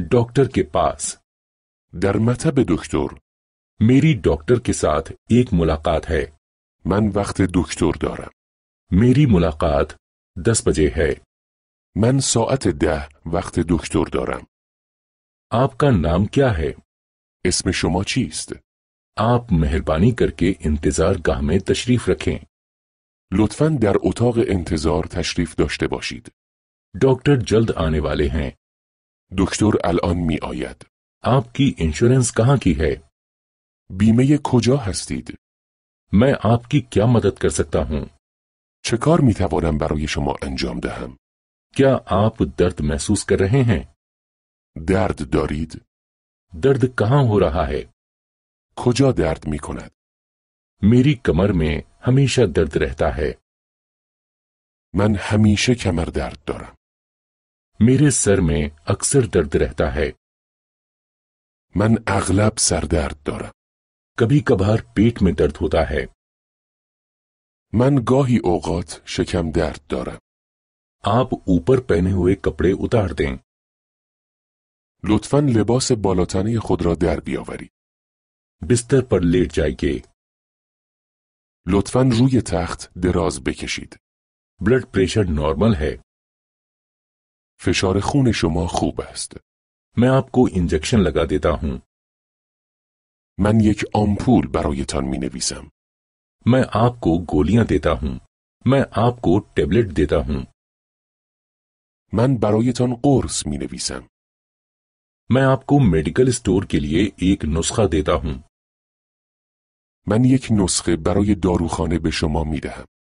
Doctor के पास दर मतब दुख्तुर मेरी doctor के साथ एक मुलाकात है मन वक्त दुख्तुर दौरा मेरी मुलाकात दस बजे है मन सौत दया वक्त दुख्तुर दौरा आपका नाम क्या है इसमें शुमा चीस्त आप मेहरबानी करके इंतजार गाह में तशरीफ रखें लुत्फन दर उतौ इंतजार तशरीफ दोष्टे बोशीद डॉक्टर जल्द आने वाले हैं دکتر الان می آید. آپ کی انشورنس کہاں کی ہے؟ بیمه کجا هستید؟ میں آپ کی کیا مدد کر سکتا ہوں؟ چه کار می توانم برای شما انجام دهم؟ کیا آپ درد محسوس کر رہے ہیں؟ درد دارید؟ درد کہاں ہو رہا ہے؟ کجا درد می کند؟ میری کمر میں ہمیشہ درد رہتا ہے من ہمیشہ کمر درد دارم मेरे सर में अक्सर दर्द रहता है मन अगलब सरदर्द दौरा कभी कभार पेट में दर्द होता है मन गोही ओगत शिक्षम दर्द दौरा आप ऊपर पहने हुए कपड़े उतार दें लुत्फन लिबास से खुद खुदरा दर बियावरी बिस्तर पर लेट जाइए लुत्फन रू ये तख्त दराज बकशीद ब्लड प्रेशर नॉर्मल है فشار خون شما خوب است. من کو انجکشن لگا دیتا ہوں. من یک آمپول برایتان می نویسم. من کو گولیاں دیتا ہوں. من کو ٹیبلٹ دیتا ہوں. من برایتان قرص می نویسم. من کو میڈیکل سٹور کے لیے ایک نسخہ دیتا ہوں. من یک نسخه برای داروخانه به شما می دهم.